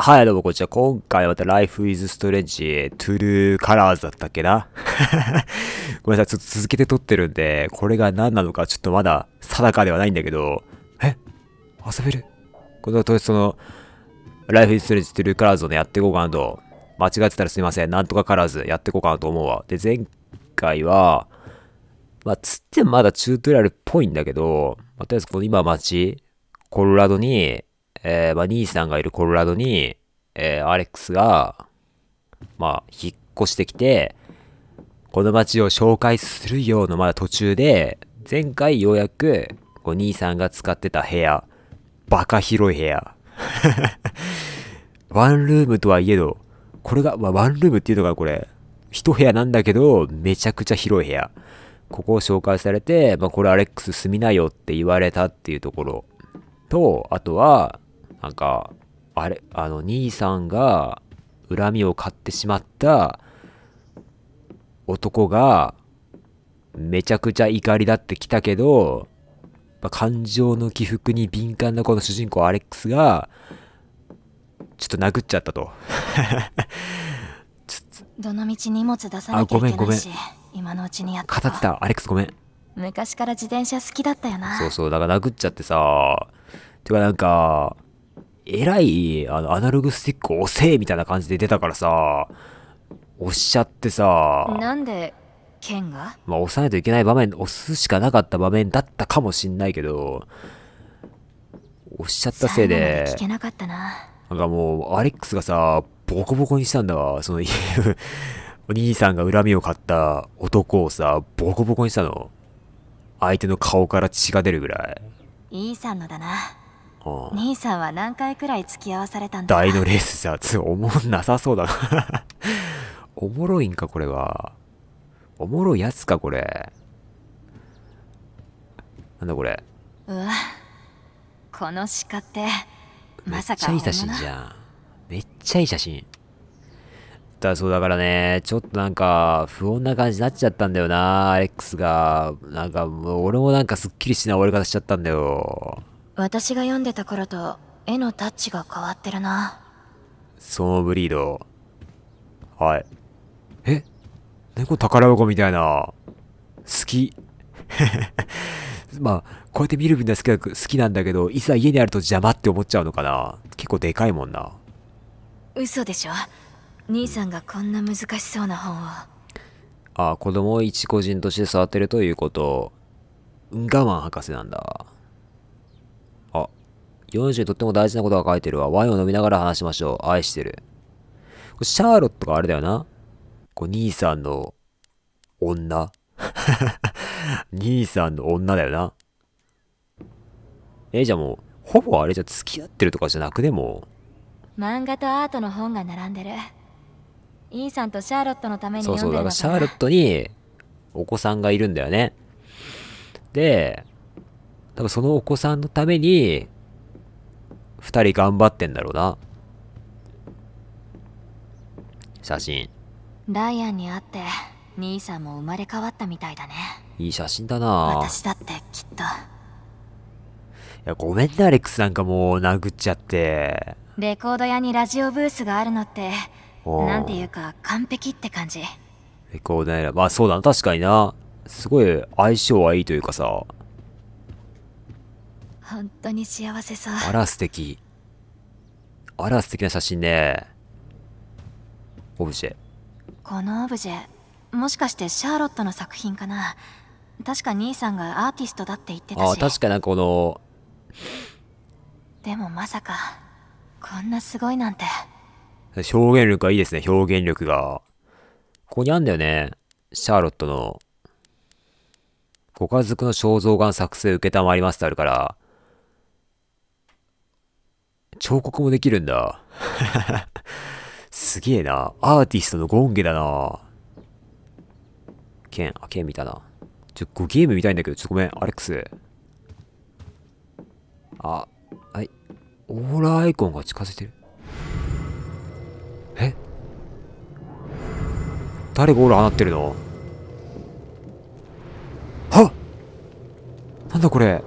はい、どうもこんにちは。今回また Life is Strange True Colors だったっけな ごめんなさい、ちょっと続けて撮ってるんで、これが何なのかちょっとまだ定かではないんだけど、え遊べるこのとりあえずその、Life is Strange True Colors をね、やっていこうかなと。間違ってたらすいません。なんとかカラーズやっていこうかなと思うわ。で、前回は、まあ、つってまだチュートリアルっぽいんだけど、まあ、とりあえずこの今街、コロラドに、えー、まあ、兄さんがいるコロラドに、えー、アレックスが、まあ、引っ越してきて、この街を紹介するようのまだ途中で、前回ようやく、お兄さんが使ってた部屋、バカ広い部屋。ワンルームとはいえど、これが、まあ、ワンルームっていうのがこれ、一部屋なんだけど、めちゃくちゃ広い部屋。ここを紹介されて、まあ、これアレックス住みなよって言われたっていうところと、あとは、なんか、あれ、あの、兄さんが恨みを買ってしまった男が、めちゃくちゃ怒りだってきたけど、感情の起伏に敏感なこの主人公アレックスが、ちょっと殴っちゃったと。どの道荷物出さなきゃいけないし今のうちにやった語ってたアレックスごめん昔から自転車好きだったよなそうそうだから殴っちゃってさてかなんかえらい、あの、アナログスティックせえみたいな感じで出たからさ、押しちゃってさ。なんで、剣がまあ、押さないといけない場面、押すしかなかった場面だったかもしんないけど、押しちゃったせいで、聞けなかったな。なんかもう、アレックスがさ、ボコボコにしたんだわ。その、お兄さんが恨みを買った男をさ、ボコボコにしたの。相手の顔から血が出るぐらい。兄さんのだな。兄さんは何回くらい付き合わされたんだ大のレースじゃつおもんなさそうだな おもろいんかこれはおもろいやつかこれなんだこれうわこの鹿ってまさかめっちゃいい写真じゃんめっちゃいい写真だそうだからねちょっとなんか不穏な感じになっちゃったんだよなアレックスがなんかもう俺もなんかすっきりしない終わり方しちゃったんだよ私が読んでた頃と絵のタッチが変わってるなそのブリードはいえ猫宝箱みたいな好き まあこうやって見る分には好き好きなんだけどいざ家にあると邪魔って思っちゃうのかな結構でかいもんな嘘でしょ兄さんがこんな難しそうな本をああ子供を一個人として育てるということ我慢博士なんだ40にとっても大事なことが書いてるわ。ワインを飲みながら話しましょう。愛してる。これシャーロットがあれだよな。こう兄さんの女 兄さんの女だよな。えー、じゃあもう、ほぼあれじゃ付き合ってるとかじゃなくねもう。漫画とアートの本が並んでる。イさんとシャーロットのためにそうそう、だからシャーロットにお子さんがいるんだよね。で、多分そのお子さんのために二人頑張ってんだろうな。写真。ダイアンに会って、兄さんも生まれ変わったみたいだね。いい写真だな私だってきっと。いや、ごめんね、アレックスなんかもう殴っちゃって。レコード屋にラジオブースがあるのって、なんていうか完璧って感じ。レコード屋、まあそうだな、確かにな。すごい相性はいいというかさ。本当に幸せそうあら素敵あら素敵な写真ねオブジェこのオブジェもしかしてシャーロットの作品かな確か兄さんがアーティストだって言ってたしあ確かなこのでもまさかこんなすごいなんて表現力がいいですね表現力がここにあんだよねシャーロットのご家族の肖像画の作成受けりますってあるから彫刻もできるんだ。すげえな。アーティストのゴンゲだな。剣、あ、剣見たな。ちょ、っとゲーム見たいんだけど、ちょごめん、アレックス。あ、はい。オーラアイコンが近づいてる。え誰がオーラ放ってるのはっなんだこれ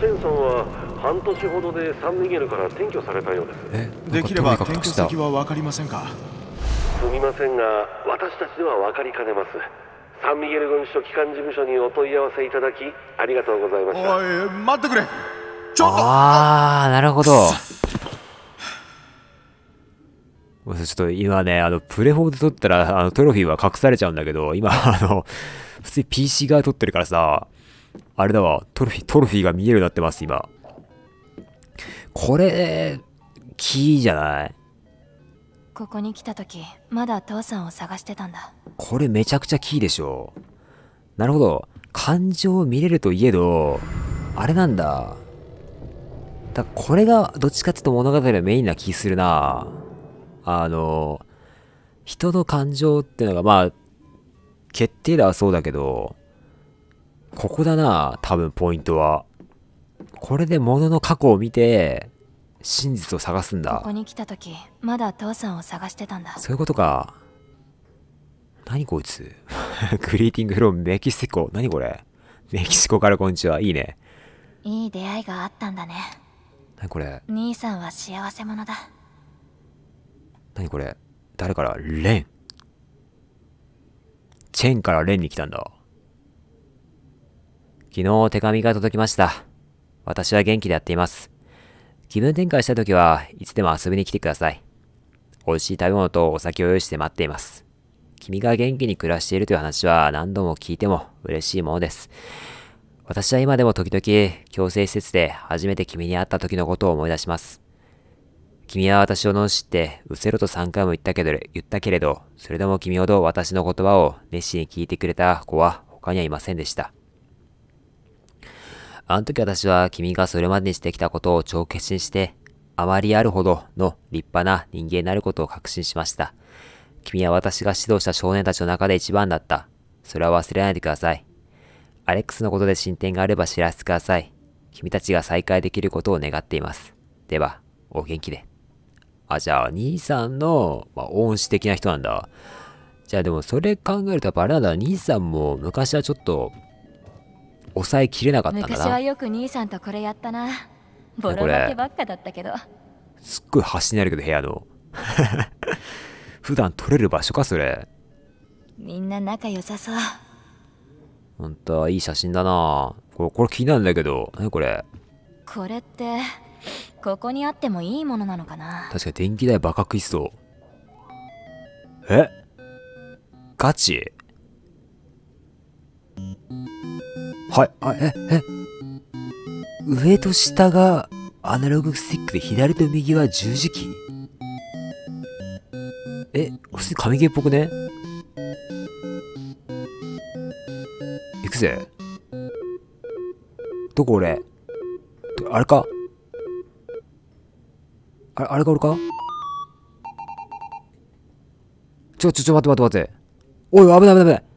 チェンソンは半年ほどでサンミゲルから転居されたようですできれば転居先は分かりませんかすみませんが私たちでは分かりかねますサンミゲル軍書機関事務所にお問い合わせいただきありがとうございましたおい待ってくれちょっとああなるほどちょっと今ね、あの、プレフォーで撮ったら、あの、トロフィーは隠されちゃうんだけど、今、あの、普通に PC 側撮ってるからさ、あれだわ、トロフィー、トロフィーが見えるようになってます、今。これ、キーじゃないここに来た時、まだ父さんを探してたんだ。これめちゃくちゃキーでしょ。なるほど。感情を見れるといえど、あれなんだ。だこれがどっちかっていうと物語のメインな気するなあの、人の感情っていうのがまあ、決定打はそうだけど、ここだな、多分ポイントは。これで物の過去を見て、真実を探すんだ。ここに来た時、まだ父さんを探してたんだ。そういうことか。何こいつ グリーティングフローメキシコ。何これメキシコからこんにちは。いいね。いい出会いがあったんだね。何これ兄さんは幸せ者だ。何これ誰からレンチェンからレンに来たんだ。昨日手紙が届きました。私は元気でやっています。気分転換した時はいつでも遊びに来てください。美味しい食べ物とお酒を用意して待っています。君が元気に暮らしているという話は何度も聞いても嬉しいものです。私は今でも時々強制施設で初めて君に会った時のことを思い出します。君は私を罵って、うせろと3回も言ったけど、言ったけれど、それでも君ほど私の言葉を熱心に聞いてくれた子は他にはいませんでした。あの時私は君がそれまでにしてきたことを超決心して、あまりあるほどの立派な人間になることを確信しました。君は私が指導した少年たちの中で一番だった。それは忘れないでください。アレックスのことで進展があれば知らせてください。君たちが再会できることを願っています。では、お元気で。あ、じゃあ、兄さんの、まあ、恩師的な人なんだ。じゃあでも、それ考えるとやっぱあれなんだ、兄さんも昔はちょっと、抑えきれなかったんだな昔はよく兄さんとこれやったなボロ負けばっかだったけどすっごい端になるけど部屋の 普段取れる場所かそれみんな仲良さそうほんといい写真だなこれこれ気になるんだけど何これこれってここにあってもいいものなのかな確かに電気代バカ食いそうえガチはい、あ、え、え上と下がアナログスティックで左と右は十字キーえ、普通に神ゲーっぽくねいくぜ。どこ俺あれかあれ、あれが俺かちょ、ちょ、ちょ、待って待って待って。おい、危ない危ない危ない。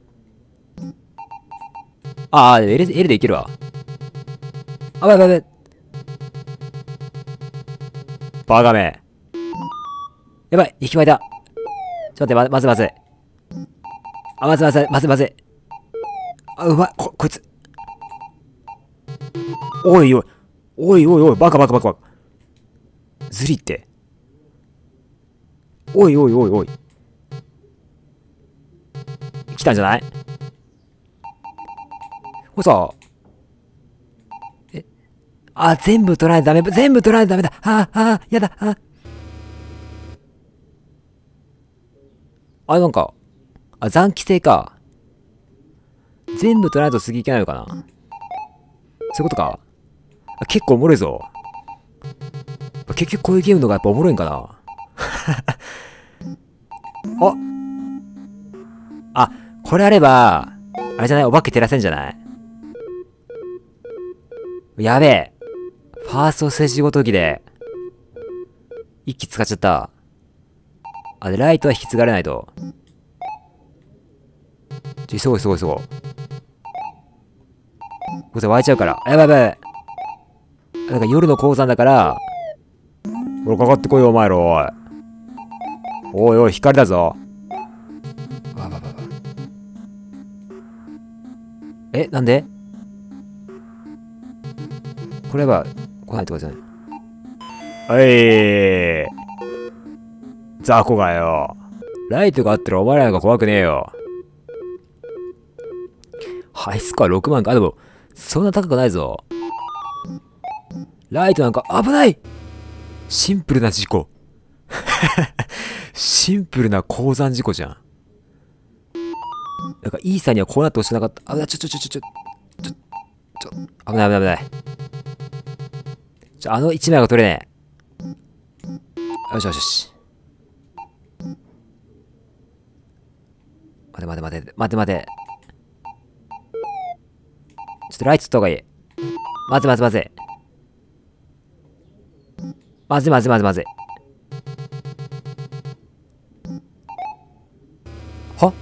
ああ、L, L でいけるわ。あ、ばいばいばい。バカめ。やばい、行きまいだ。ちょっと待って、まずまずあ、まずまずまずまずあ、うまい、こ、こいつ。おいおい。おいおいおい、バカバカバカバカ。ズリって。おいおいおいおい。来たんじゃないこれさ、え、あ、全部取らないとダメ、全部取らないとダメだ。あ、あ、やだ、あ。あ、なんか、あ、残機制か。全部取らないと次いけないのかな。そういうことか。あ、結構おもろいぞ。結局こういうゲームのがやっぱおもろいんかな。ああ、これあれば、あれじゃないお化け照らせんじゃないやべえ。ファーストステージごときで、一気使っちゃった。あ、で、ライトは引き継がれないと。ちょ、すごいすごいすごい。これ湧いちゃうから。やばいやばいやばい。なんか夜の鉱山だから、俺かかってこいよ、お前ら、おい。おいおい、光だぞ。え、なんでこれは来ないかじゃない。はい。雑魚がよ。ライトがあったらお前らが怖くねえよ。ハイスコア6万か。でも、そんな高くないぞ。ライトなんか危ないシンプルな事故。シンプルな鉱山事故じゃん。なんか、イーサにはこうなってほしくなかった。危ない、ちょちょちょちょちょ、ちょ、ちょ、危ない危ない危ない。ちょ、あの1枚が取れねえ。よしよしよし。待て待て待て、待て待て。ちょっとライト取った方がいい。まずまずまずまずまずまずまずは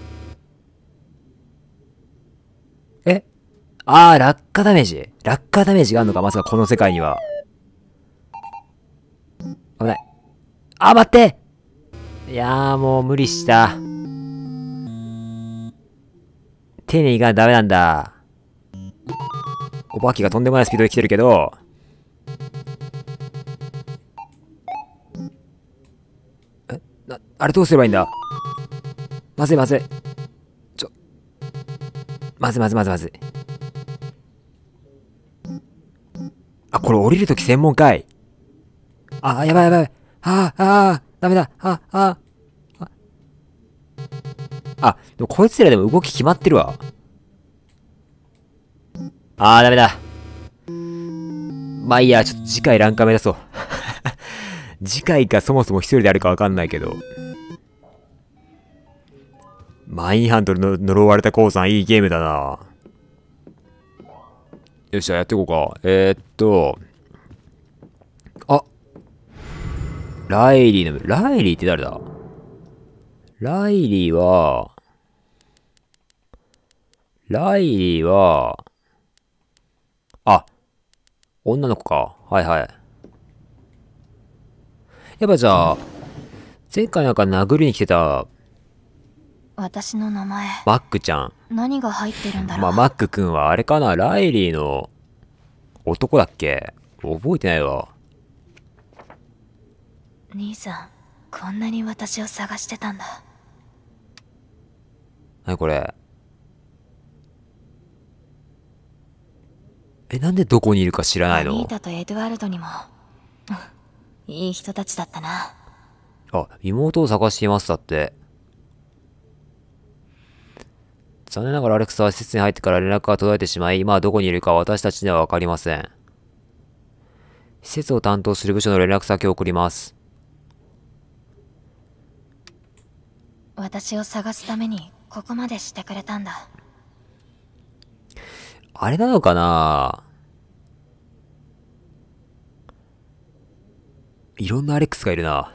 えああ、落下ダメージ落下ダメージがあるのかまさかこの世界には。あ、待っていやーもう無理した。丁寧にいかないとダメなんだ。お化けがとんでもないスピードで来てるけど、え、な、あれどうすればいいんだまずいまずい。ちょ、まずいまずいまずいまずい。あ、これ降りるとき専門かい。あ、やばいやばい。ああ、ああ、ダメだ、ああ、ああ。あ、でもこいつらでも動き決まってるわ。ああ、ダメだ。まあいいや、ちょっと次回ランカ目指そう。次回かそもそも一人であるかわかんないけど。マインハンドルの呪われたコウさんいいゲームだな。よっしゃ、やっていこうか。えー、っと。ライリーの、ライリーって誰だライリーは、ライリーは、あ、女の子か。はいはい。やっぱじゃあ、前回なんか殴りに来てた、私の名前。マックちゃん。何が入ってるんだろう。まあ、マック君はあれかな、ライリーの男だっけ覚えてないわ。兄さんこんなに私を探してたんだ何これえなんでどこにいるか知らないのニータとエドワルドにもいい人たちだったなあ妹を探していますだって残念ながらアレクサは施設に入ってから連絡が途絶えてしまい、今どこにいるか私たちにはわかりません。施設を担当する部署の連絡先を送ります。私を探すためにここまでしてくれたんだあれなのかないろんなアレックスがいるな。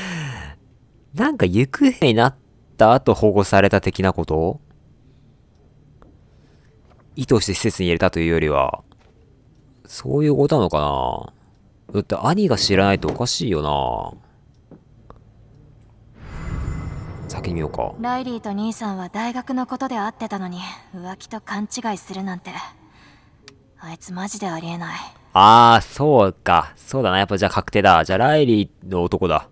なんか行方になった後保護された的なこと意図して施設に入れたというよりは、そういうことなのかなだって兄が知らないとおかしいよな。先に見ようかライリーと兄さんは大学のことで会ってたのに浮気と勘違いするなんてあいつマジでありえないああそうかそうだなやっぱじゃあ確定だじゃあライリーの男だ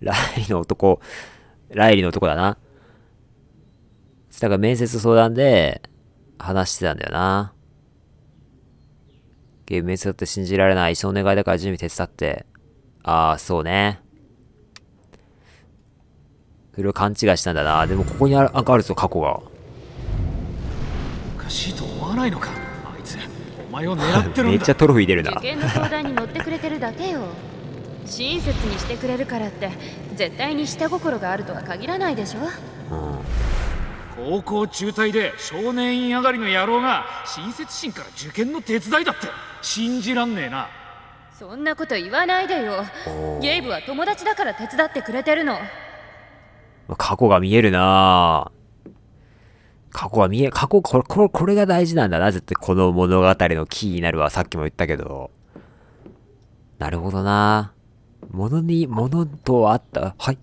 ライリーの男ライリーの男だなだから面接相談で話してたんだよなゲーム面接だって信じられない一緒の願いだから準備手伝ってああそうねそれを勘違いしたんだな。でもここにあるああるぞ、過去が。おかしいと思わないのかあいつ、お前を狙ってるめっちゃトロフィー出るな。受験の相談に乗ってくれてるだけよ。親切にしてくれるからって、絶対に下心があるとは限らないでしょ。うん、高校中退で少年院上がりの野郎が親切心から受験の手伝いだって信じらんねえなそんなこと言わないでよゲイブは友達だから手伝ってくれてるの過去が見えるな過去が見え、過去、これ、これ、これが大事なんだな、絶対この物語のキーになるわ。さっきも言ったけど。なるほどな物に、物とあった。はい。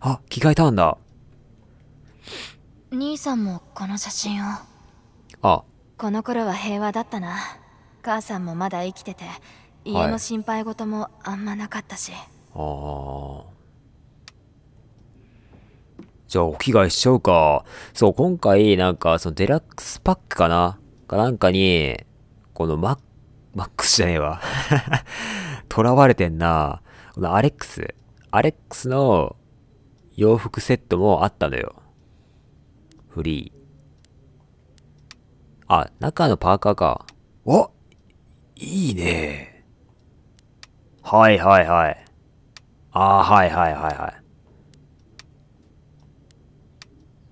あ、着替えたんだ。兄さんもこの写真を。ああ。この頃は平和だったな。母さんもまだ生きてて、家の心配事もあんまなかったし。はい、ああ。じゃあ、お着替えしちゃうか。そう、今回、なんか、そのデラックスパックかなかなんかに、このマッ、ク、マックスじゃねえわ。囚われてんな。このアレックス。アレックスの洋服セットもあったのよ。フリー。あ、中のパーカーか。おいいね。はいはいはい。ああ、はいはいはいはい。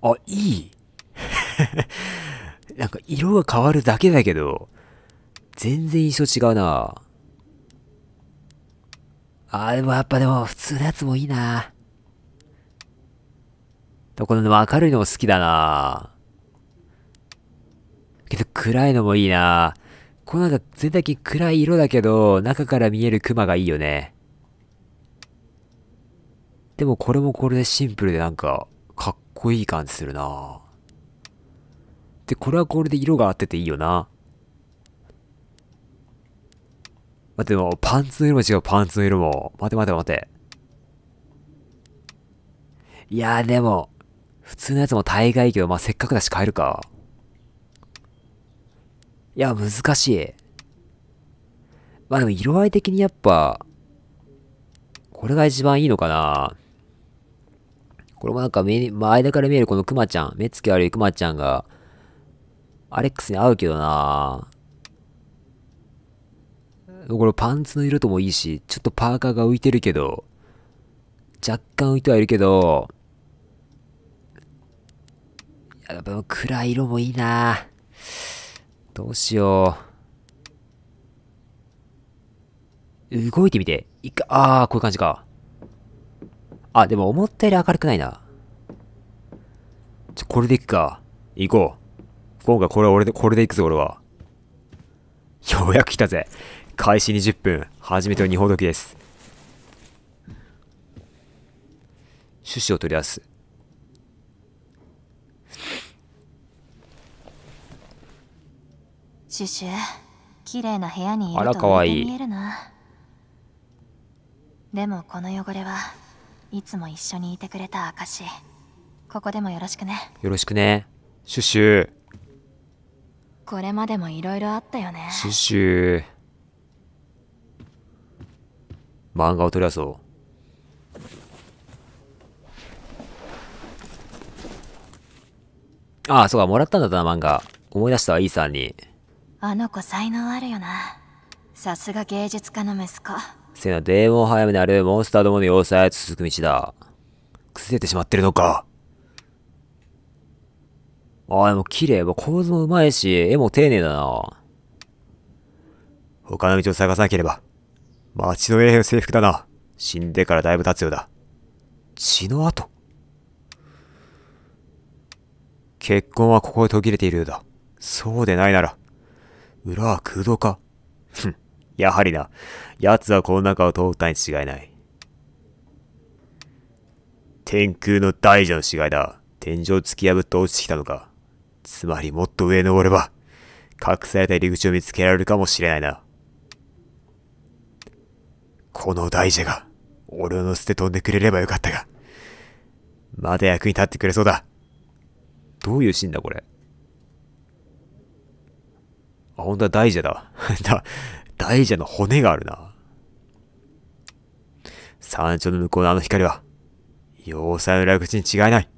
あ、いい なんか色が変わるだけだけど、全然印象違うなあ、でもやっぱでも普通のやつもいいなこの明るいのも好きだなけど暗いのもいいなこのなんか全体的に暗い色だけど、中から見えるクマがいいよね。でもこれもこれでシンプルでなんか、かっこいい感じするなで、これはこれで色が合ってていいよな。まあ、でも、パンツの色も違う、パンツの色も。待て待て待て。いやでも、普通のやつも大概いいけど、まあ、せっかくだし変えるか。いや、難しい。まあでも色合い的にやっぱ、これが一番いいのかなこれもなんか目、まあ、間から見えるこのクマちゃん、目つき悪いクマちゃんが、アレックスに合うけどなこれパンツの色ともいいし、ちょっとパーカーが浮いてるけど、若干浮いてはいるけど、やっぱ暗い色もいいなどうしよう。動いてみて。いっか、あー、こういう感じか。あ、でも思ったより明るくないな。ちょ、これで行くか。行こう。今回これ俺で、これで行くぞ、俺は。ようやく来たぜ。開始20分。初めての二本時です。種子を取り出す。シュシュ、綺麗な部屋にいると見えるな。あら、かわいい。でもこの汚れはいつも一緒にいてくれた証ここでもよろしくねよろしくねシュシュこれまでもいろいろあったよねシュシュ漫画を取り出そうああ、そうか、もらったんだったな、漫画。思い出したわ、イーさんに。あの子才能あるよな。さすが芸術家の息子。せなデーモンハイムあるモンスターどもの要塞へ続く道だ。崩れてしまってるのか。ああ、でも綺麗。構図もうまいし、絵も丁寧だな。他の道を探さなければ。街の衛兵制服だな。死んでからだいぶ経つようだ。血の跡結婚はここで途切れているようだ。そうでないなら、裏は空洞か。ふん。やはりな。奴はこの中を通ったに違いない。天空の大蛇の死骸だ。天井突き破って落ちてきたのか。つまりもっと上へ登れば、隠された入り口を見つけられるかもしれないな。この大蛇が、俺を乗せて飛んでくれればよかったが、まだ役に立ってくれそうだ。どういうシーンだ、これ。あ、ほんとは大蛇だ。だ、大蛇の骨があるな。山頂の向こうのあの光は、要塞の裏口に違いない。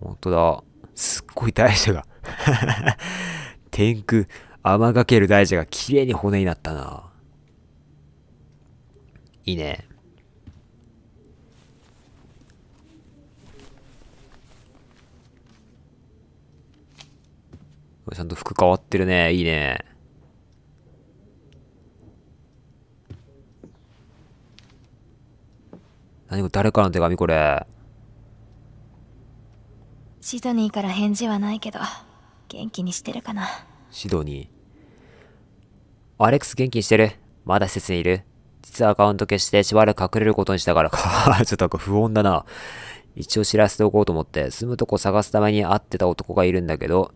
ほんとだ。すっごい大蛇が 天空、雨がける大蛇が綺麗に骨になったな。いいね。ちゃんと服変わってるね。いいね。何これ誰からの手紙これシドニーから返事はないけど元気にしてるかなシドニーアレックス元気にしてるまだ施設にいる実はアカウント消してしばらく隠れることにしたからか ちょっとなんか不穏だな一応知らせておこうと思って住むとこ探すために会ってた男がいるんだけど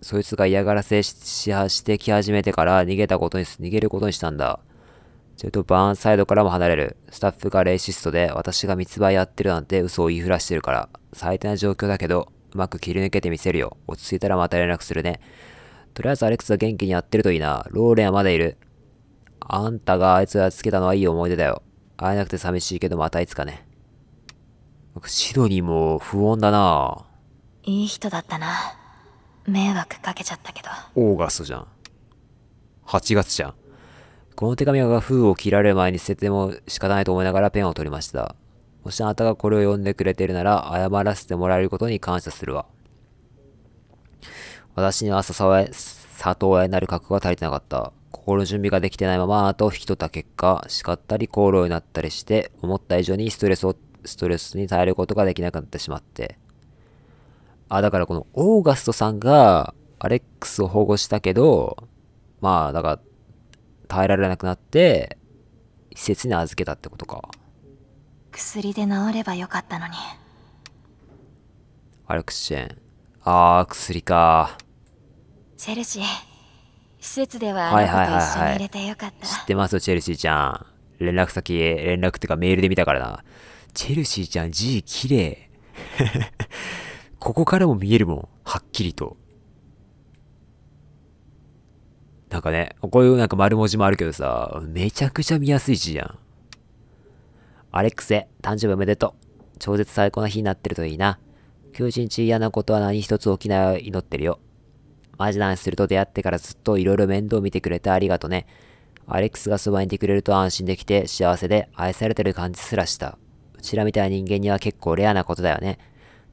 そいつが嫌がらせししてき始めてから逃げたことに逃げることにしたんだょれとバーンサイドからも離れる。スタッフがレイシストで私が密売やってるなんて嘘を言いふらしてるから。最低な状況だけど、うまく切り抜けてみせるよ。落ち着いたらまた連絡するね。とりあえずアレックスは元気にやってるといいな。ローレンはまだいる。あんたがあいつをやっつけたのはいい思い出だよ。会えなくて寂しいけどまたいつかね。シドニーも不穏だないい人だったな。迷惑かけちゃったけど。オーガストじゃん。8月じゃん。この手紙が封を切られる前に捨てても仕方ないと思いながらペンを取りました。もしあなたがこれを読んでくれているなら、謝らせてもらえることに感謝するわ。私には里親になる覚悟が足りてなかった。心の準備ができてないままあなたを引き取った結果、叱ったり口論になったりして、思った以上にストレスを、ストレスに耐えることができなくなってしまって。あ、だからこのオーガストさんがアレックスを保護したけど、まあ、だから、耐えられなくなって施設に預けたってことか薬で治ればよかったのにアレクシェンあー薬かチェルシー施設ではあなたと一緒に入れてよかった、はいはいはいはい、知ってますよチェルシーちゃん連絡先連絡ってかメールで見たからなチェルシーちゃん字綺麗 ここからも見えるもんはっきりとなんかね、こういうなんか丸文字もあるけどさ、めちゃくちゃ見やすい字じゃん。アレックスへ、誕生日おめでとう。超絶最高な日になってるといいな。休日嫌なことは何一つ起きない祈ってるよ。マジな話すると出会ってからずっと色々面倒見てくれてありがとね。アレックスがそばにいてくれると安心できて幸せで愛されてる感じすらした。うちらみたいな人間には結構レアなことだよね。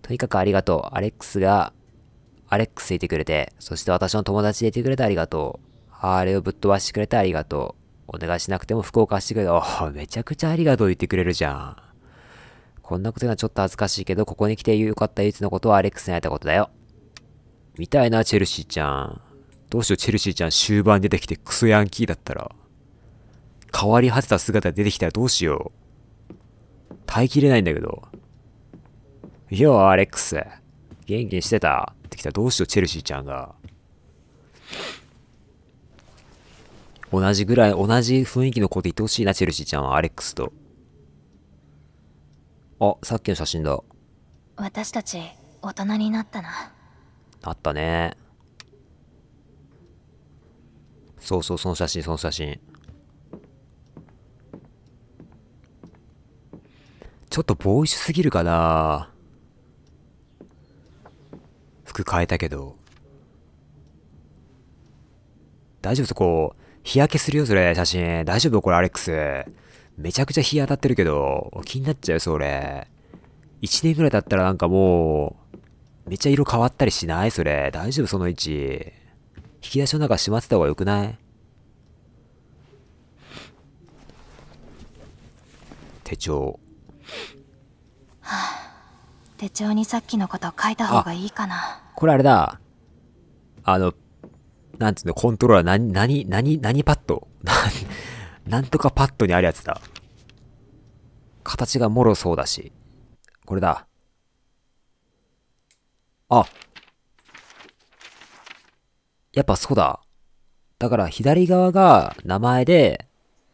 とにかくありがとう。アレックスが、アレックスいてくれて、そして私の友達でいてくれてありがとう。あれをぶっ飛ばしてくれてありがとう。お願いしなくても福岡してくれた。めちゃくちゃありがとう言ってくれるじゃん。こんなこというのはちょっと恥ずかしいけど、ここに来てよかった唯一のことはアレックスに会えたことだよ。みたいな、チェルシーちゃん。どうしよう、チェルシーちゃん終盤出てきてクソヤンキーだったら。変わり果てた姿出てきたらどうしよう。耐えきれないんだけど。よう、アレックス。元気にしてたってきたらどうしよう、チェルシーちゃんが。同じぐらい、同じ雰囲気の子でいてほしいな、チェルシーちゃんは、アレックスと。あ、さっきの写真だ。私たち、大人になったな。あったね。そうそう、その写真、その写真。ちょっとボーイッシュすぎるかな服変えたけど。大丈夫そこ、日焼けするよ、それ、写真。大丈夫これ、アレックス。めちゃくちゃ日当たってるけど、気になっちゃう、それ。一年ぐらい経ったらなんかもう、めちゃ色変わったりしないそれ。大丈夫その位置。引き出しの中閉まってた方が良くない手帳。はあ、手帳にさっきのこと書いた方がいいかな。これあれだ。あの、なんつうの、コントローラー、何、何、なに、パッド なん、なんとかパッドにあるやつだ。形がもろそうだし。これだ。あ。やっぱそうだ。だから左側が名前で、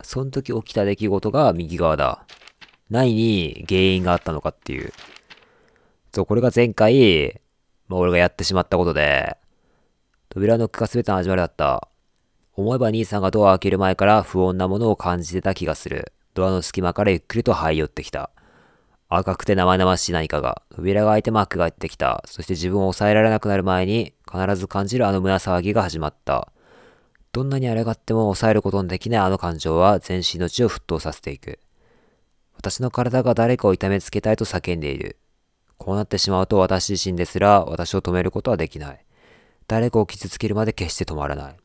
その時起きた出来事が右側だ。何に原因があったのかっていう。そう、これが前回、まあ、俺がやってしまったことで、扉のッが全ての始まりだった。思えば兄さんがドアを開ける前から不穏なものを感じてた気がする。ドアの隙間からゆっくりと這い寄ってきた。赤くて生々しい何かが、扉が開いてマークが入ってきた。そして自分を抑えられなくなる前に、必ず感じるあの胸騒ぎが始まった。どんなにあれがっても抑えることのできないあの感情は全身の血を沸騰させていく。私の体が誰かを痛めつけたいと叫んでいる。こうなってしまうと私自身ですら私を止めることはできない。誰かを傷つけるまで決して止まらない。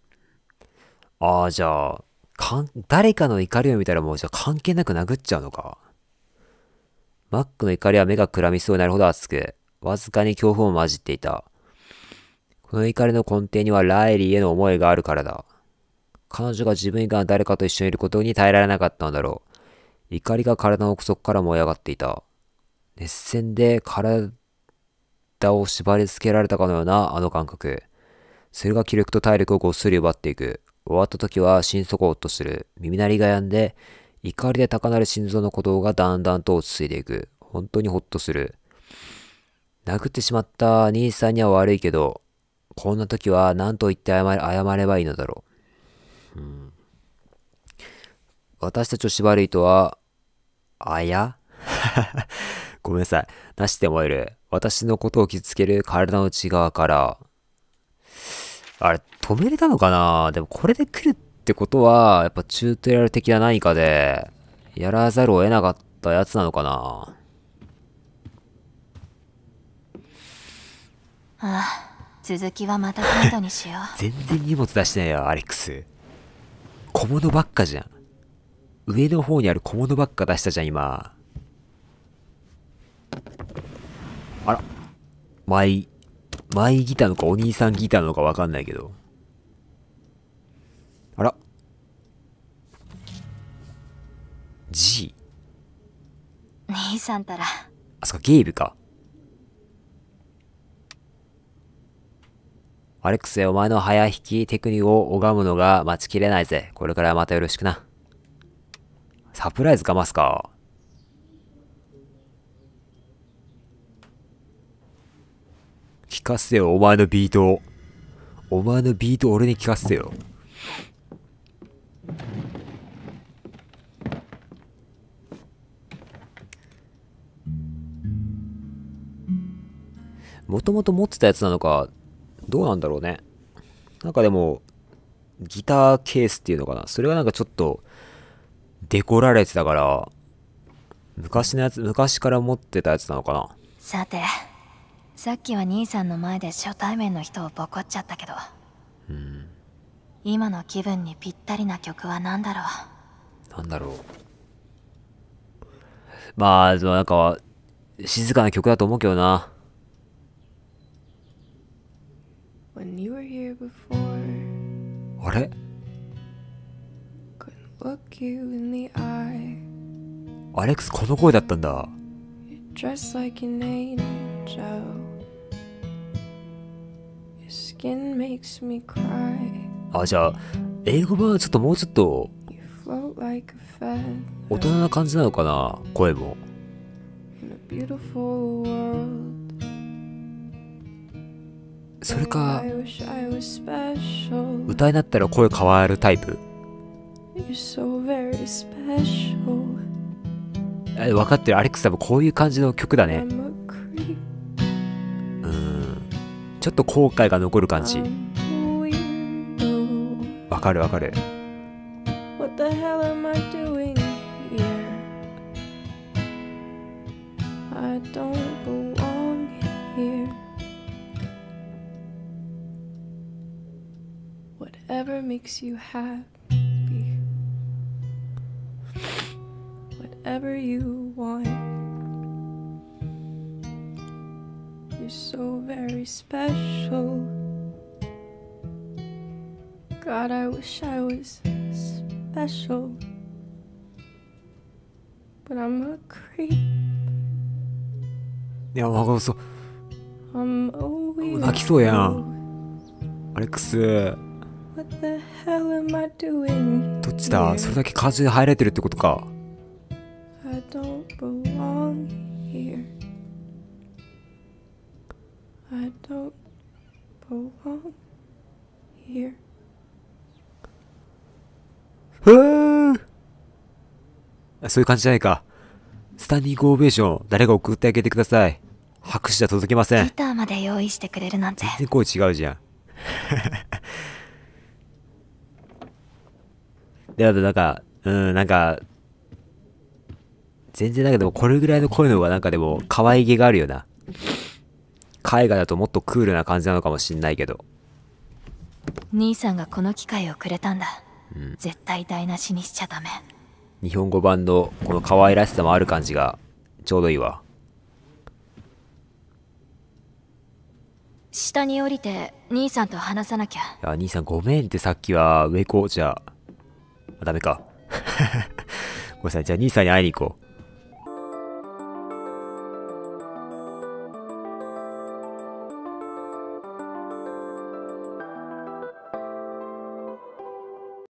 ああ、じゃあ、かん、誰かの怒りを見たらもうじゃあ関係なく殴っちゃうのか。マックの怒りは目がくらみそうになるほど熱く、わずかに恐怖も混じっていた。この怒りの根底にはライリーへの思いがあるからだ。彼女が自分以外の誰かと一緒にいることに耐えられなかったんだろう。怒りが体の奥底から燃え上がっていた。熱戦で体を縛り付けられたかのようなあの感覚。それが気力と体力をごっそり奪っていく。終わった時は心底ほっとする。耳鳴りが止んで、怒りで高鳴る心臓の鼓動がだんだんと落ち着いていく。本当にほっとする。殴ってしまった兄さんには悪いけど、こんな時は何と言って謝れ謝ればいいのだろう。うん、私たちを縛る糸は、あや ごめんなさい。なして燃える。私のことを傷つける体の内側から、あれ、止めれたのかなでもこれで来るってことは、やっぱチュートリアル的な何かで、やらざるを得なかったやつなのかなああ、続きはまた今度にしよう。全然荷物出してないよ、アレックス。小物ばっかじゃん。上の方にある小物ばっか出したじゃん、今。あら。マイマイギターのかお兄さんギターのかわかんないけど。あら。G。兄さんたら。あ、そっか、ゲイブか。アレックス、お前の早引きテクニックを拝むのが待ちきれないぜ。これからまたよろしくな。サプライズかますか。聞かせてよ、お前のビートを。お前のビート俺に聞かせてよ。もともと持ってたやつなのか、どうなんだろうね。なんかでも、ギターケースっていうのかな。それがなんかちょっと、デコられてたから、昔のやつ、昔から持ってたやつなのかな。さて、さっきは兄さんの前で初対面の人をボコっちゃったけど、うん、今の気分にぴったりな曲は何だろうなんだろうまあなんか静かな曲だと思うけどな When you were here before, あれ look you in the eye. アレックスこの声だったんだ。Dress like an angel. あ、じゃあ、英語はちょっともうちょっと、大人な感じなのかな、声も。それか、歌いなったら声変わるタイプ。分かってる、アレックス多分こういう感じの曲だね。ちょっと後悔が残る感じわかるわかる You're so very special. God, I wish I was special. But I'm a creep. いや、わかるそう。泣きそうやん。アレックス。どっちだそれだけ感じで入れてるってことか。I don't a d u t b o here. そういう感じじゃないか。スタンディングオベーション、誰が送ってあげてください。拍手じゃ届きません。ギターまで用意してくれるなんて。全然声違うじゃん。で、あとなんか、うん、なんか、全然なんかでもこれぐらいの声の方がなんかでも可愛げがあるよな。海外だともっとクールな感じなのかもしんないけど兄さんがこの機会をくれたんだ、うん、絶対台無しにしちゃダメ日本語版のこの可愛らしさもある感じがちょうどいいわ下に降りて兄さんと話さなきゃいや兄さんごめんってさっきは上行こうじゃあダメか ごめんなさいじゃあ兄さんに会いに行こう